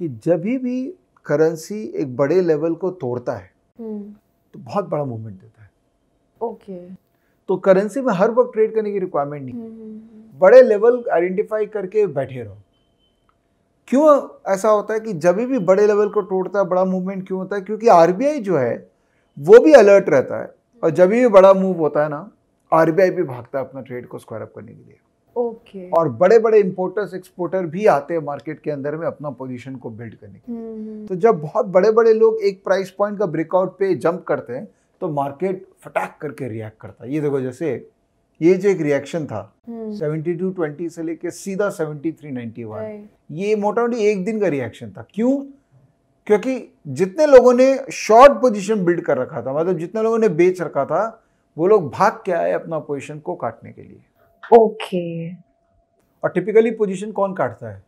कि जब भी करेंसी एक बड़े लेवल को तोड़ता है हम्म। तो बहुत बड़ा मूवमेंट देता है ओके तो करेंसी में हर वक्त ट्रेड करने की रिक्वायरमेंट नहीं हम्म, हम्म, बड़े लेवल आइडेंटिफाई करके बैठे रहो क्यों ऐसा होता है कि जब भी बड़े लेवल को तोड़ता है बड़ा मूवमेंट क्यों होता है क्योंकि आरबीआई जो है वो भी अलर्ट रहता है और जब भी बड़ा मूव होता है ना आरबीआई भी भागता है अपना ट्रेड को स्क्वायर अप करने के लिए ओके okay. और बड़े बड़े इंपोर्टर्स एक्सपोर्टर भी आते हैं मार्केट के अंदर में अपना पोजीशन को बिल्ड करने के लिए हम्म, हम्म। तो जब बहुत बड़े बड़े लोग एक प्राइस पॉइंट का ब्रेकआउट पे जंप करते हैं तो मार्केट फटाक करके रिएक्ट करता है ये देखो जैसे ये जो एक रिएक्शन था सेवेंटी टू ट्वेंटी से लेके सीधा सेवेंटी थ्री नाइनटी वन ये मोटी एक दिन का रिएक्शन था क्यों क्योंकि जितने लोगों ने शॉर्ट पोजीशन बिल्ड कर रखा था मतलब जितने लोगों ने बेच रखा था वो लोग भाग के आए अपना पोजीशन को काटने के लिए ओके और टिपिकली पोजीशन कौन काटता है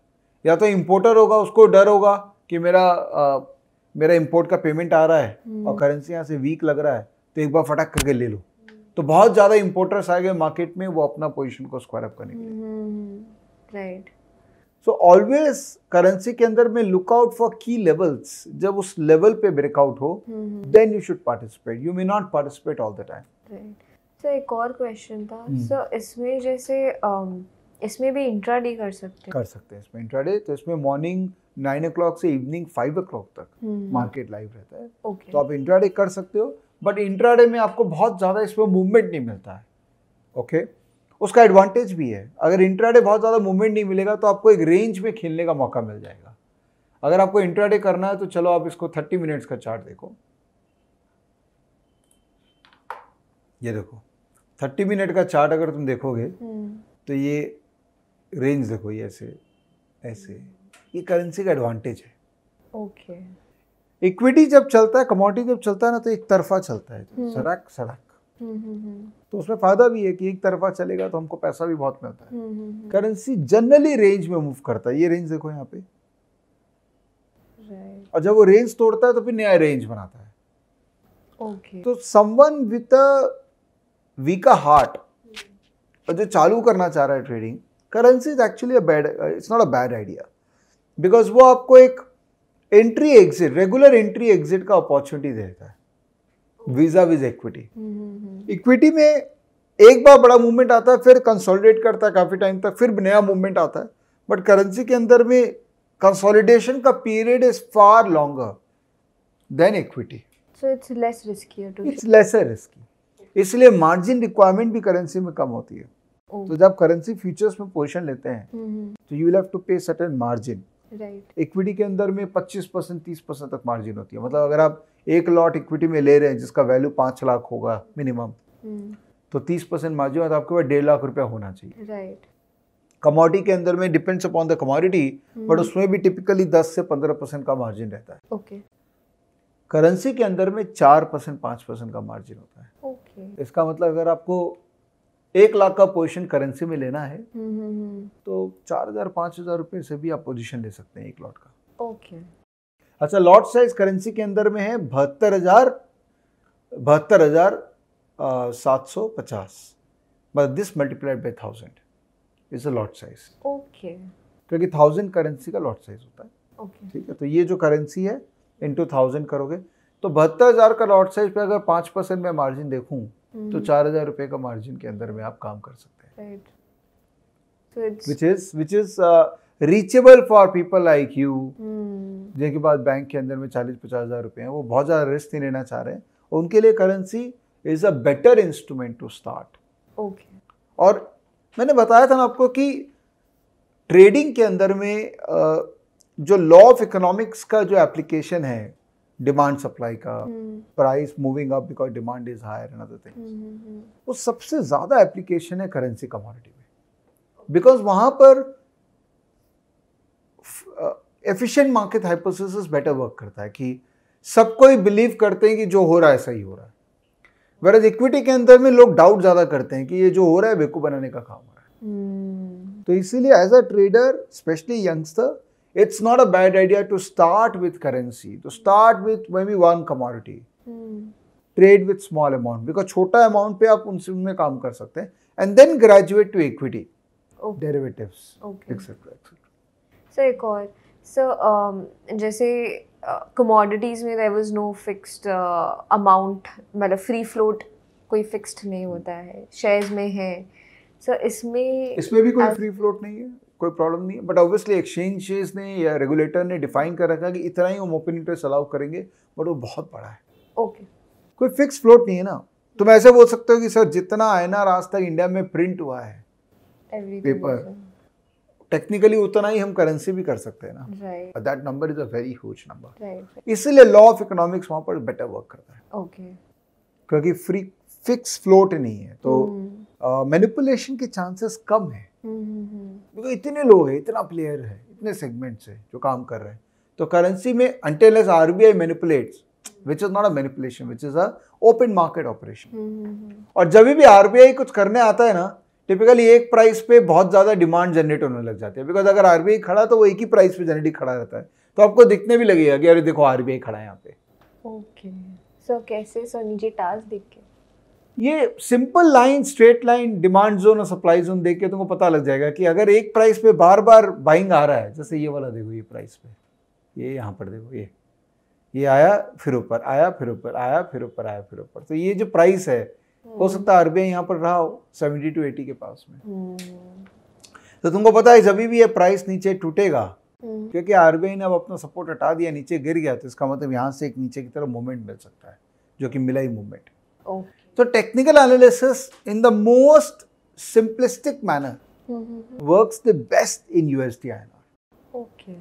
या तो इम्पोर्टर होगा उसको डर होगा कि मेरा आ, मेरा इम्पोर्ट का पेमेंट आ रहा है hmm. और करेंसी यहाँ से वीक लग रहा है तो एक बार फटाक करके ले लो hmm. तो बहुत ज़्यादा इम्पोर्टर्स आए गए मार्केट में वो अपना पोजीशन को स्क्वायर अप करने के लिए राइट सो ऑलवेज करेंसी के अंदर में look out for key levels जब उस लेवल पे ब्रेकआउट हो then you should participate you may not participate all the time sir तो एक और क्वेश्चन था सर हम्म। इसमें जैसे um, इसमें भी इंट्राडे कर सकते हैं कर सकते हैं इसमें डे तो इसमें मॉर्निंग नाइन ओ से इवनिंग फाइव ओ तक मार्केट हम्म। लाइव रहता है तो आप डे कर सकते हो बट डे में आपको बहुत ज़्यादा इसमें मूवमेंट नहीं मिलता है ओके okay? उसका एडवांटेज भी है अगर इंट्राडे बहुत ज़्यादा मूवमेंट नहीं मिलेगा तो आपको एक रेंज में खेलने का मौका मिल जाएगा अगर आपको डे करना है तो चलो आप इसको थर्टी मिनट्स का चार्ट देखो ये देखो थर्टी मिनट का चार्ट अगर तुम देखोगे हम्म। तो ये रेंज देखो ये ऐसे ऐसे ये करेंसी का एडवांटेज है ओके इक्विटी जब चलता है कमोडिटी जब चलता है ना तो एक तरफा चलता है हम्म। सड़क सड़क हम्म, तो उसमें फायदा भी है कि एक तरफा चलेगा तो हमको पैसा भी बहुत मिलता है करेंसी जनरली रेंज में मूव करता है ये रेंज देखो यहाँ पे और जब वो रेंज तोड़ता है तो फिर नया रेंज बनाता है okay. तो समवन विद वीका हार्ट और जो चालू करना चाह रहा है trading currency is actually a bad it's not a bad idea because वो आपको एक entry exit regular entry exit का अपॉर्चुनिटी देता है वीजा विज इक्विटी इक्विटी में एक बार बड़ा मूवमेंट आता है फिर कंसोलिडेट करता है काफ़ी टाइम तक फिर नया मूवमेंट आता है बट करेंसी के अंदर में कंसोलिडेशन का period is far longer than equity so it's less risky it's lesser risky इसलिए मार्जिन रिक्वायरमेंट भी करेंसी में कम होती है तो जब करेंसी फ्यूचर्स में पोजिशन लेते हैं हम्म, हम्म। तो you have to pay certain margin equity के अंदर में 25 परसेंट तीस परसेंट तक मार्जिन होती है मतलब अगर आप एक लॉट इक्विटी में ले रहे हैं जिसका वैल्यू पांच लाख होगा मिनिमम हम्म। तो तीस परसेंट मार्जिन तो आपके पास डेढ़ लाख रुपया होना चाहिए राइट कमोडिटी के अंदर में depends upon the commodity but उसमें भी टिपिकली दस से पंद्रह परसेंट का मार्जिन रहता है ओके okay. करेंसी के अंदर में चार परसेंट पाँच परसेंट का मार्जिन होता है okay. इसका मतलब अगर आपको एक लाख का पोजीशन करेंसी में लेना है हम्म, हम्म, हम्म। तो चार हजार पाँच हजार रुपये से भी आप पोजीशन ले सकते हैं एक लॉट का ओके okay. अच्छा लॉट साइज करेंसी के अंदर में है बहत्तर हजार बहत्तर हजार सात सौ पचास but this multiplied by thousand is a lot size okay क्योंकि थाउजेंड करेंसी का लॉट साइज होता है ओके okay. ठीक है तो ये जो करेंसी है इंटू थाउजेंड करोगे तो बहत्तर हज़ार का लॉट साइज पे अगर पाँच परसेंट में मार्जिन देखूँ तो हम्म। चार हज़ार रुपये का मार्जिन के अंदर में आप काम कर सकते हैं which is which is reachable for people like you जिनके पास बैंक के अंदर में चालीस पचास हज़ार रुपये हैं वो बहुत ज़्यादा रिस्क नहीं लेना चाह रहे हैं उनके लिए currency is a better instrument to start okay और मैंने बताया था ना आपको कि ट्रेडिंग के अंदर में uh, जो लॉ ऑफ इकोनॉमिक्स का जो एप्लीकेशन है डिमांड सप्लाई का price moving up because demand is higher and other things वो सबसे ज्यादा एप्लीकेशन है करेंसी कमोडिटी में बिकॉज वहां पर efficient market hypothesis better work करता है कि सब कोई बिलीव करते हैं कि जो हो रहा है सही हो रहा है वरज इक्विटी के अंदर में लोग डाउट ज़्यादा करते हैं कि ये जो हो रहा है बेकू बनाने का काम हो रहा है hmm. तो इसीलिए as a trader specially youngster it's not a bad idea to start with currency, to start with maybe one commodity. Trade with small amount because छोटा amount पे आप उनसे उनमें काम कर सकते हैं and then graduate to equity, okay. derivatives, okay. etc. etc. So एक और so um, जैसे कमोडिटीज़ uh, में there was no fixed amount मतलब फ्री फ्लोट कोई फिक्स्ड नहीं होता है शेयर्स में है सो so, इसमें इसमें भी कोई फ्री फ्लोट नहीं है कोई प्रॉब्लम नहीं है बट ऑब्वियसली एक्सचेंजेस ने या रेगुलेटर ने डिफाइन कर रखा कि इतना ही हम ओपन इंटरेस्ट अलाउ करेंगे बट वो बहुत बड़ा है ओके okay. कोई फिक्स फ्लोट नहीं है ना तुम ऐसे बोल सकते हो कि सर जितना आयना आज तक इंडिया में प्रिंट हुआ है पेपर टेक्निकली उतना ही हम करेंसी भी कर सकते हैं ना that number is a very huge number इसलिए लॉ ऑफ इकोनॉमिक्स वहां पर बेटर वर्क करता है ओके okay. क्योंकि फ्री फिक्स फ्लोट नहीं है तो मैनिपुलेशन hmm. uh, के चांसेस कम है क्योंकि इतने लोग हैं इतना प्लेयर है इतने सेगमेंट्स है जो काम कर रहे हैं तो करेंसी में unless R B I manipulates which is not a manipulation which is a open market operation और जब भी आरबीआई कुछ करने आता है ना टिपिकली एक प्राइस पे बहुत ज़्यादा डिमांड जनरेट होने लग जाती है बिकॉज अगर आरबीआई खड़ा तो वो एक ही प्राइस पे जनरेट खड़ा रहता है तो आपको दिखने भी लगेगा कि अरे देखो आरबीआई खड़ा है यहाँ पे ओके okay. सो so, कैसे सोनी जी टास्क देख के ये simple line straight line demand zone और सप्लाई जोन देख के तुमको पता लग जाएगा कि अगर एक प्राइस पे बार बार बाइंग आ रहा है जैसे ये वाला देखो ये प्राइस पे ये यहाँ पर देखो ये ये आया फिर ऊपर आया फिर ऊपर आया फिर ऊपर आया फिर ऊपर तो ये जो प्राइस है हो hmm. सकता है आरबीआई यहाँ पर रहा हो सेवेंटी टू एटी के पास में hmm. तो तुमको पता है जब भी ये प्राइस नीचे टूटेगा hmm. क्योंकि आरबीआई ने अब अपना सपोर्ट हटा दिया नीचे गिर गया तो इसका मतलब यहाँ से एक नीचे की तरफ मूवमेंट मिल सकता है जो कि मिला ही movement So technical analysis in the most simplistic manner mm-hmm. works the best in USD INR. Okay.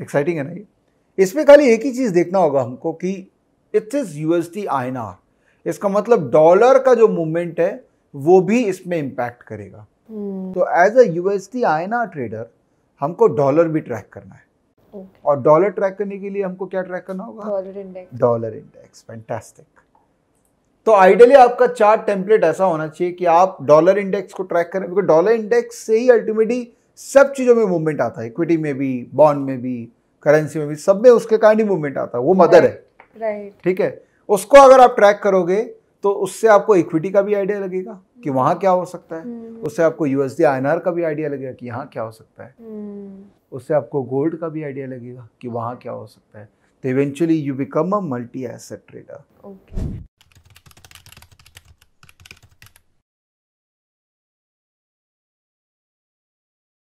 Exciting है ना ये इसमें खाली एक ही चीज़ देखना होगा हमको कि it is USD S I R इसका मतलब डॉलर का जो मूवमेंट है वो भी इसमें इम्पैक्ट करेगा hmm. तो as a USD S I R trader हमको डॉलर भी ट्रैक करना है okay. और डॉलर ट्रैक करने के लिए हमको क्या ट्रैक करना होगा dollar index dollar index fantastic तो आइडियली आपका चार टेम्पलेट ऐसा होना चाहिए कि आप डॉलर इंडेक्स को ट्रैक करें बिकॉज डॉलर इंडेक्स से ही अल्टीमेटली सब चीज़ों में मूवमेंट आता है इक्विटी में भी बॉन्ड में भी करेंसी में भी सब में उसके कारण ही मूवमेंट आता है वो मदर right. है राइट right. ठीक है उसको अगर आप ट्रैक करोगे तो उससे आपको इक्विटी का भी आइडिया लगेगा कि वहाँ क्या हो सकता है हम्म। उससे आपको यूएसडी आई का भी आइडिया लगेगा कि यहाँ क्या हो सकता है हम्म। उससे आपको गोल्ड का भी आइडिया लगेगा कि वहाँ क्या हो सकता है तो eventually you become a multi asset trader okay